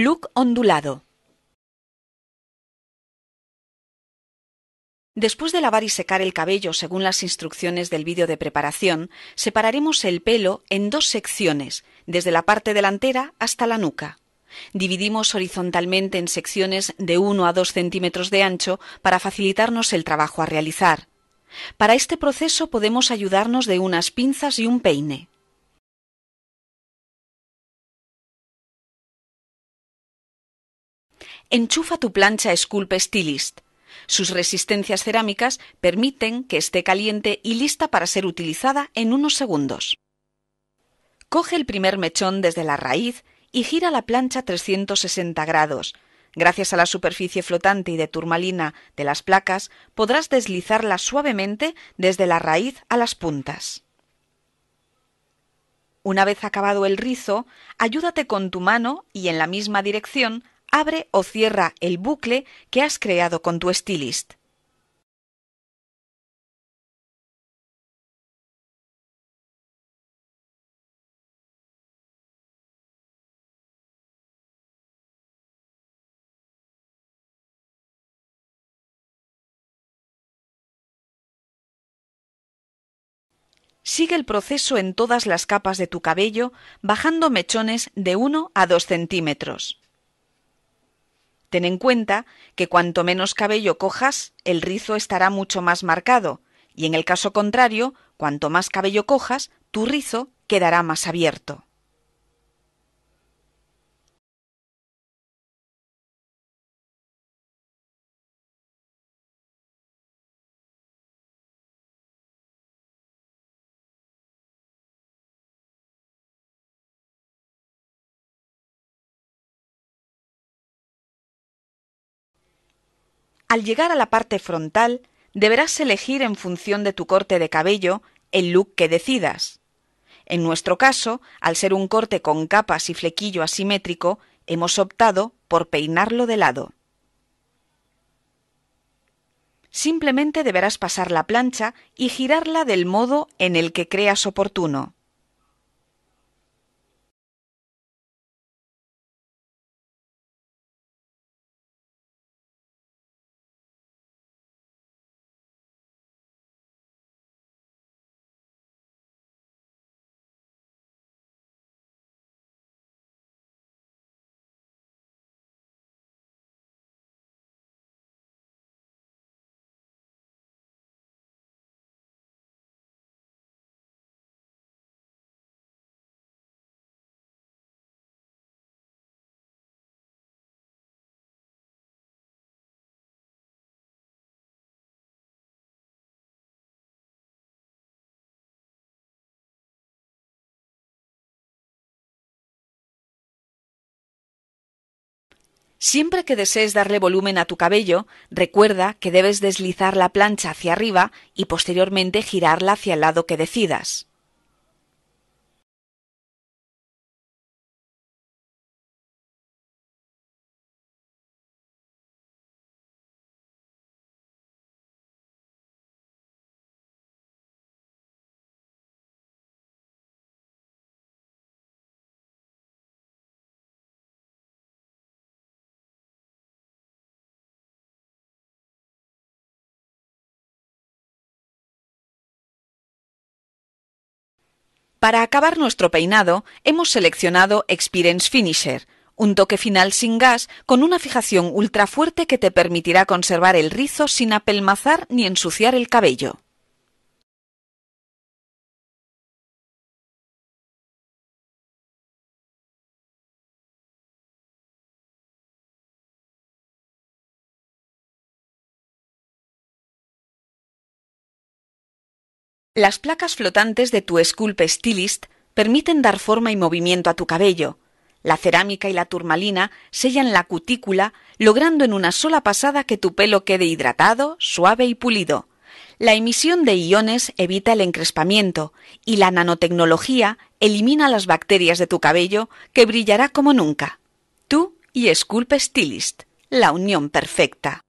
Look ondulado. Después de lavar y secar el cabello según las instrucciones del vídeo de preparación, separaremos el pelo en dos secciones, desde la parte delantera hasta la nuca. Dividimos horizontalmente en secciones de 1 a 2 centímetros de ancho para facilitarnos el trabajo a realizar. Para este proceso podemos ayudarnos de unas pinzas y un peine. Enchufa tu plancha Sculpe Stylist. Sus resistencias cerámicas permiten que esté caliente y lista para ser utilizada en unos segundos. Coge el primer mechón desde la raíz y gira la plancha 360 grados. Gracias a la superficie flotante y de turmalina de las placas, podrás deslizarla suavemente desde la raíz a las puntas. Una vez acabado el rizo, ayúdate con tu mano y en la misma dirección abre o cierra el bucle que has creado con tu stylist. Sigue el proceso en todas las capas de tu cabello, bajando mechones de 1 a 2 centímetros. Ten en cuenta que cuanto menos cabello cojas, el rizo estará mucho más marcado, y en el caso contrario, cuanto más cabello cojas, tu rizo quedará más abierto. Al llegar a la parte frontal, deberás elegir en función de tu corte de cabello el look que decidas. En nuestro caso, al ser un corte con capas y flequillo asimétrico, hemos optado por peinarlo de lado. Simplemente deberás pasar la plancha y girarla del modo en el que creas oportuno. Siempre que desees darle volumen a tu cabello, recuerda que debes deslizar la plancha hacia arriba y posteriormente girarla hacia el lado que decidas. Para acabar nuestro peinado, hemos seleccionado Experience Finisher, un toque final sin gas con una fijación ultra fuerte que te permitirá conservar el rizo sin apelmazar ni ensuciar el cabello. Las placas flotantes de tu Sculpe Stylist permiten dar forma y movimiento a tu cabello. La cerámica y la turmalina sellan la cutícula, logrando en una sola pasada que tu pelo quede hidratado, suave y pulido. La emisión de iones evita el encrespamiento y la nanotecnología elimina las bacterias de tu cabello que brillará como nunca. Tú y Sculpe Stylist, la unión perfecta.